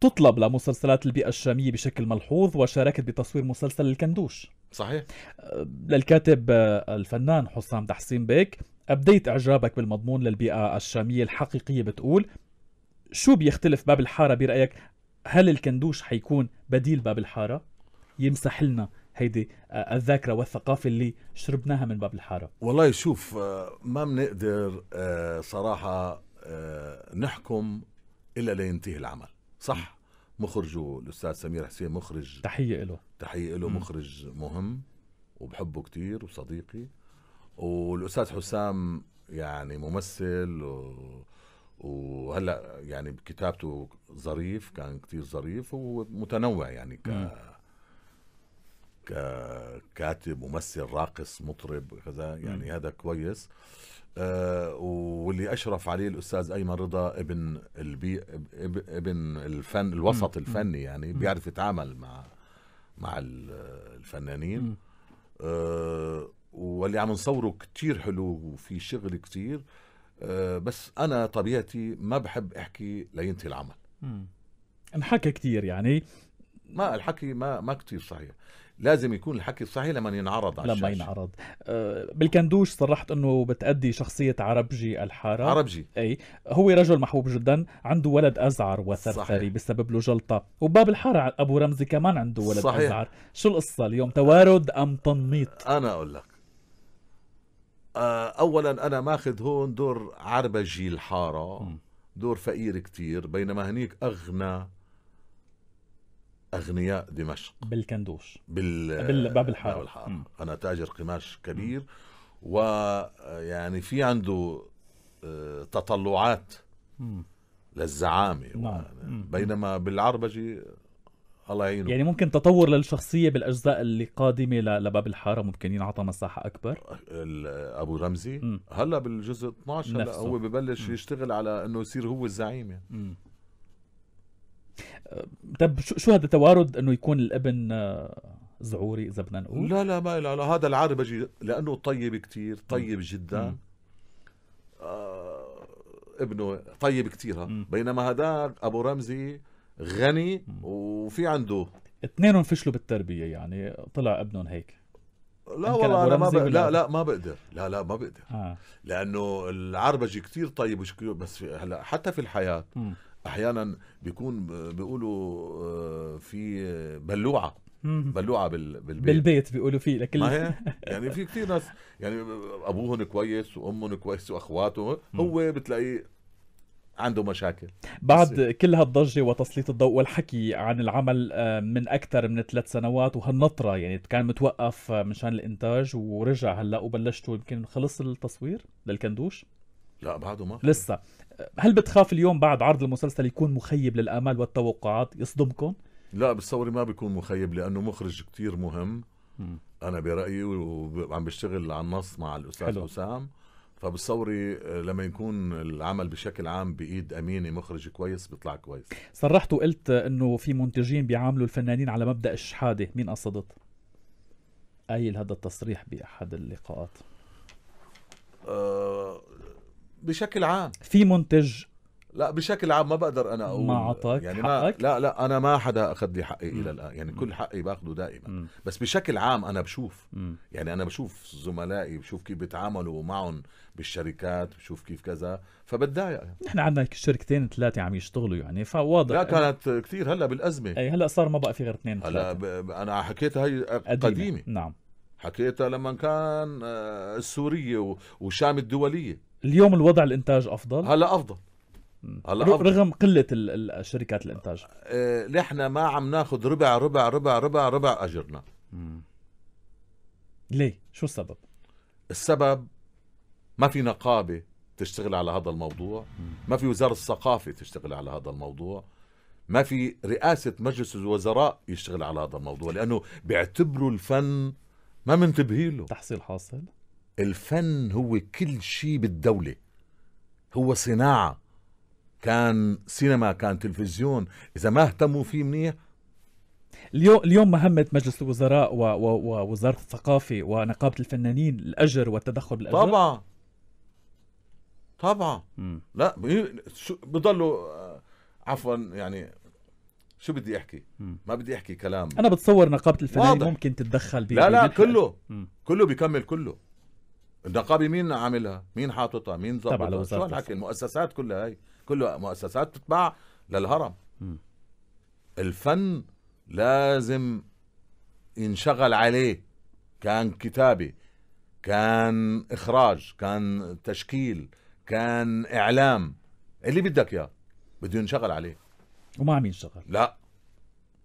تطلب لمسلسلات البيئة الشامية بشكل ملحوظ وشاركت بتصوير مسلسل الكندوش صحيح أه، للكاتب أه، الفنان حسام تحسين بيك أبديت إعجابك بالمضمون للبيئة الشامية الحقيقية بتقول شو بيختلف باب الحارة برأيك هل الكندوش حيكون بديل باب الحارة يمسح لنا هيدي أه، الذاكره والثقافه اللي شربناها من باب الحاره والله شوف ما بنقدر صراحه نحكم الا لينتهي العمل صح مخرجه الاستاذ سمير حسين مخرج تحيه له تحيه له مخرج مهم وبحبه كتير وصديقي والاستاذ حسام يعني ممثل و... وهلا يعني كتابته ظريف كان كتير ظريف ومتنوع يعني ك ككاتب ممثل راقص مطرب كذا يعني مم. هذا كويس آه، واللي اشرف عليه الاستاذ ايمن رضا ابن البي ابن الفن الوسط الفني يعني بيعرف يتعامل مع مع الفنانين آه، واللي عم نصوره كتير حلو وفي شغل كتير آه، بس انا طبيعتي ما بحب احكي لينتهي العمل انحكى كتير يعني ما الحكي ما ما كتير صحيح لازم يكون الحكي صحيح لما ينعرض على لما الشاشة. ينعرض أه بالكندوش صرحت انه بتأدي شخصية عربجي الحارة عربجي اي هو رجل محبوب جدا عنده ولد ازعر وثرثري بسبب له جلطة وباب الحارة ابو رمزي كمان عنده ولد صحيح. ازعر شو القصة اليوم توارد ام تنميط انا اقول لك أه، اولا انا ماخذ هون دور عربجي الحارة م. دور فقير كتير بينما هنيك اغنى اغنياء دمشق بالكندوش بال بالباب الحارة. باب الحارة. انا تاجر قماش كبير ويعني آه، في عنده آه، تطلعات للزعامه نعم. يعني بينما بالعربجه الله يعينه يعني ممكن تطور للشخصية بالأجزاء اللي قادمة لباب الحارة ممكن ينعطى مساحة أكبر آه، أبو رمزي هلا بالجزء 12 هلا هو ببلش يشتغل على أنه يصير هو الزعيم يعني. طب شو شو هذا توارد انه يكون الابن آه، زعوري اذا بدنا نقول لا لا ما لا, لا هذا العار بجي لانه طيب كتير طيب جدا آه ابنه طيب كثير بينما هذاك ابو رمزي غني وفي عنده اثنينهم فشلوا بالتربيه يعني طلع ابنهم هيك لا والله انا ما ب... لا لا ما بقدر لا لا ما بقدر آه. لانه العربجي كثير طيب وشكله بس هلا حتى في الحياه م. احيانا بيكون بيقولوا آه، في بلوعه بلوعه بالبيت بالبيت بيقولوا فيه لكل ما هي يعني في كثير ناس يعني ابوهم كويس وامهم كويس واخواته هو بتلاقيه عنده مشاكل بعد كل هالضجة وتسليط الضوء والحكي عن العمل آه، من أكثر من ثلاث سنوات وهالنطرة يعني كان متوقف آه، مشان الإنتاج ورجع هلا وبلشتوا يمكن خلص التصوير للكندوش؟ لا بعده ما خلص. لسه هل بتخاف اليوم بعد عرض المسلسل يكون مخيب للآمال والتوقعات يصدمكم؟ لا بتصوري ما بيكون مخيب لأنه مخرج كتير مهم أنا برأيي وعم بشتغل على النص مع الأستاذ حسام فبتصوري آه، لما يكون العمل بشكل عام بايد امينه مخرج كويس بيطلع كويس صرحت وقلت انه في منتجين بيعاملوا الفنانين على مبدا الشحاده مين قصدت قايل هذا التصريح باحد اللقاءات أه بشكل عام في منتج لا بشكل عام ما بقدر انا اقول ما عطاك يعني ما حقك؟ لا لا انا ما حدا اخذ لي حقي الى الان يعني كل حقي باخذه دائما م. بس بشكل عام انا بشوف م. يعني انا بشوف زملائي بشوف كيف بيتعاملوا معهم بالشركات بشوف كيف كذا فبتضايق نحن عندنا شركتين ثلاثه عم يشتغلوا يعني فواضح لا كانت كثير هلا بالازمه اي هلا صار ما بقى في غير اثنين هلا انا حكيتها هي قديمة. قديمه نعم حكيتها لما كان آه، السوريه والشام الدوليه اليوم الوضع الانتاج افضل هلا افضل هلا افضل رغم قله الشركات الانتاج آه، نحن ما عم ناخذ ربع ربع ربع ربع ربع اجرنا ليه شو السبب السبب ما في نقابه تشتغل على هذا الموضوع ما في وزاره الثقافه تشتغل على هذا الموضوع ما في رئاسه مجلس الوزراء يشتغل على هذا الموضوع لانه بيعتبروا الفن ما منتبهين له تحصيل حاصل الفن هو كل شيء بالدولة هو صناعة كان سينما كان تلفزيون إذا ما اهتموا فيه منيح اليوم اليوم مهمة مجلس الوزراء ووزارة الثقافة ونقابة الفنانين الأجر والتدخل بالأجر طبعا طبعا مم. لا بضلوا آه، عفوا يعني شو بدي احكي؟ مم. ما بدي احكي كلام انا بتصور نقابه الفنانين ممكن تتدخل لا لا كله مم. كله بيكمل كله النقابه مين عاملها؟ مين حاططها؟ مين ظبطها؟ شو هالحكي؟ المؤسسات كلها هي كلها مؤسسات تتبع للهرم م. الفن لازم ينشغل عليه كان كتابه كان اخراج كان تشكيل كان اعلام اللي بدك اياه بده ينشغل عليه وما عم ينشغل لا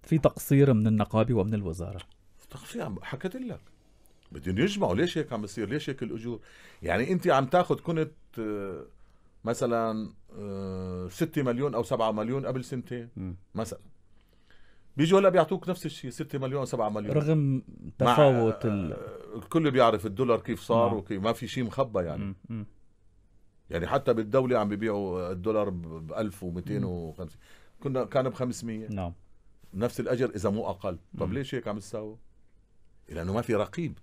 في تقصير من النقابه ومن الوزاره تقصير حكيت لك بدهم يجمعوا ليش هيك عم بيصير ليش هيك الاجور يعني انت عم تاخذ كنت آه، مثلا 6 آه، مليون او 7 مليون قبل سنتين مثلا بيجوا هلا بيعطوك نفس الشيء 6 مليون 7 مليون رغم تفاوت آه، ال... الكل بيعرف الدولار كيف صار مم. نعم. وكيف ما في شيء مخبى يعني مم. يعني حتى بالدوله عم بيبيعوا الدولار ب 1250 كنا كان ب 500 نعم نفس الاجر اذا مو اقل طب ليش هيك عم تساوي لانه ما في رقيب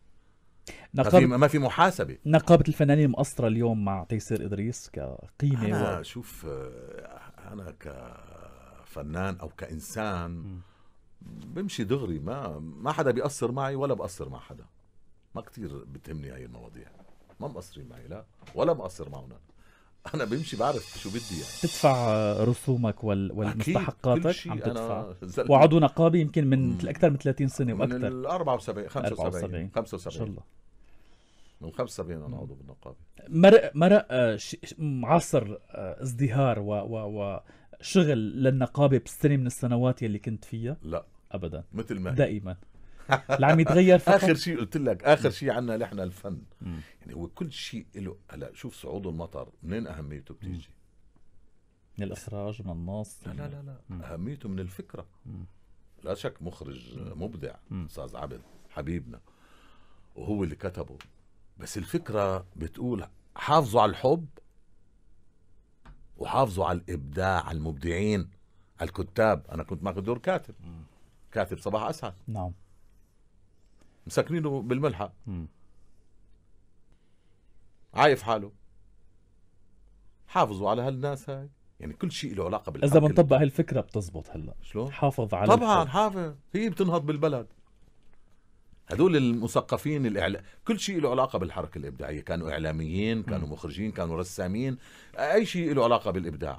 نقابة ما في محاسبه نقابه الفنانين مقصره اليوم مع تيسير ادريس كقيمه انا و... شوف انا كفنان او كانسان بمشي دغري ما ما حدا بيقصر معي ولا بقصر مع حدا ما كتير بتهمني هاي المواضيع ما مقصرين معي لا ولا مقصر معهم انا بمشي بعرف شو بدي يعني تدفع رسومك وال... والمستحقاتك عم تدفع وعضو نقابي يمكن من اكثر من 30 سنه واكثر من 74 75 75 ان شاء الله من 75 انا عضو بالنقابه مرق مرق آه، معصر آه، ازدهار و, و, وشغل للنقابه بالسنه من السنوات يلي كنت فيها؟ لا ابدا مثل ما دائما اللي عم يتغير فقط اخر شيء قلت لك اخر شيء عندنا نحن الفن مم. يعني هو كل شيء له هلا شوف صعود المطر منين اهميته بتيجي؟ من الاخراج من النص لا لا لا, مم. اهميته من الفكره مم. لا شك مخرج مبدع استاذ عبد حبيبنا وهو اللي كتبه بس الفكرة بتقول حافظوا على الحب وحافظوا على الإبداع على المبدعين على الكتاب أنا كنت ماخذ دور كاتب كاتب صباح أسعد نعم مسكنينه بالملحق عايف حاله حافظوا على هالناس هاي يعني كل شيء له علاقه بالأكل. اذا بنطبق هالفكره بتزبط هلا شلون حافظ على طبعا حافظ هي بتنهض بالبلد هذول المثقفين الإعلا... كل شيء له علاقه بالحركه الابداعيه كانوا اعلاميين كانوا مخرجين كانوا رسامين اي شيء له علاقه بالابداع